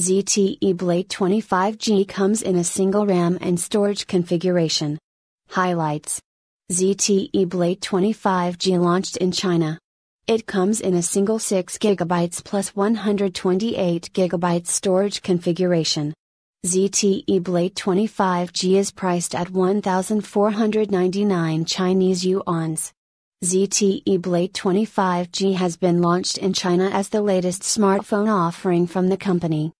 ZTE Blade 25G comes in a single RAM and storage configuration. Highlights ZTE Blade 25G launched in China. It comes in a single 6GB plus 128GB storage configuration. ZTE Blade 25G is priced at 1,499 Chinese yuans. ZTE Blade 25G has been launched in China as the latest smartphone offering from the company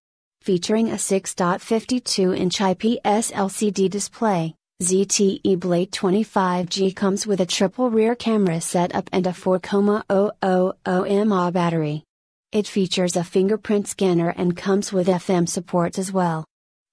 featuring a 6.52 inch IPS LCD display. ZTE Blade 25G comes with a triple rear camera setup and a 4,000 mAh battery. It features a fingerprint scanner and comes with FM support as well.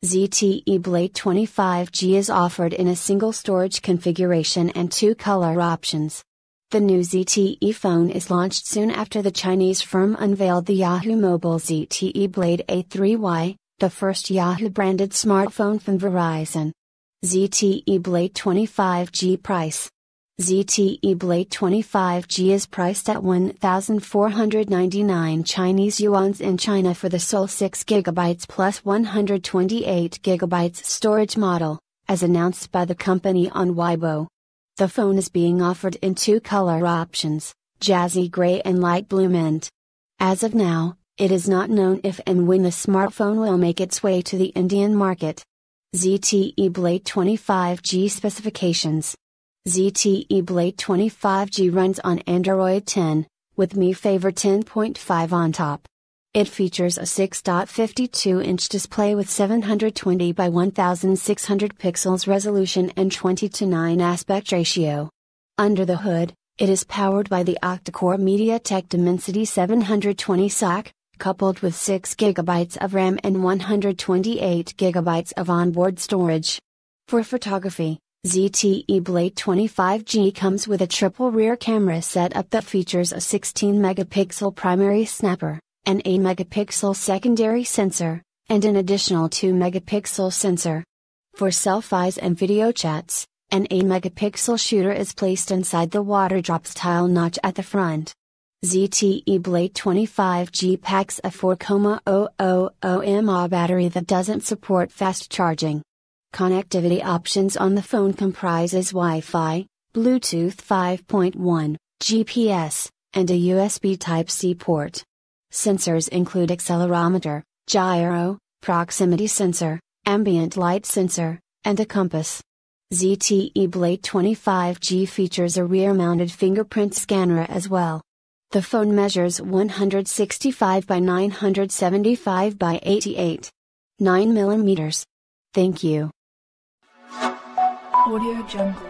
ZTE Blade 25G is offered in a single storage configuration and two color options. The new ZTE phone is launched soon after the Chinese firm unveiled the Yahoo Mobile ZTE Blade A3Y, the first Yahoo branded smartphone from Verizon. ZTE Blade 25G price. ZTE Blade 25G is priced at 1499 Chinese yuans in China for the sole 6GB plus 128GB storage model, as announced by the company on Weibo. The phone is being offered in two color options, jazzy gray and light blue mint. As of now, it is not known if and when the smartphone will make its way to the Indian market. ZTE Blade 25G specifications. ZTE Blade 25G runs on Android 10, with Mi Favor 10.5 on top. It features a 6.52 inch display with 720 by 1600 pixels resolution and 20 to 9 aspect ratio. Under the hood, it is powered by the octa-core MediaTek Dimensity 720 SoC, coupled with 6 GB of RAM and 128 GB of onboard storage. For photography, ZTE Blade 25G comes with a triple rear camera setup that features a 16 megapixel primary snapper an 8 megapixel secondary sensor, and an additional 2 megapixel sensor. For selfies and video chats, an 8 megapixel shooter is placed inside the waterdrop style notch at the front. ZTE Blade 25G packs a 4,000 mAh battery that doesn't support fast charging. Connectivity options on the phone comprises Wi-Fi, Bluetooth 5.1, GPS, and a USB Type-C port. Sensors include accelerometer, gyro, proximity sensor, ambient light sensor, and a compass. ZTE Blade 25G features a rear-mounted fingerprint scanner as well. The phone measures 165 by 975 by 88. 9 millimeters. Thank you. Audio Jungle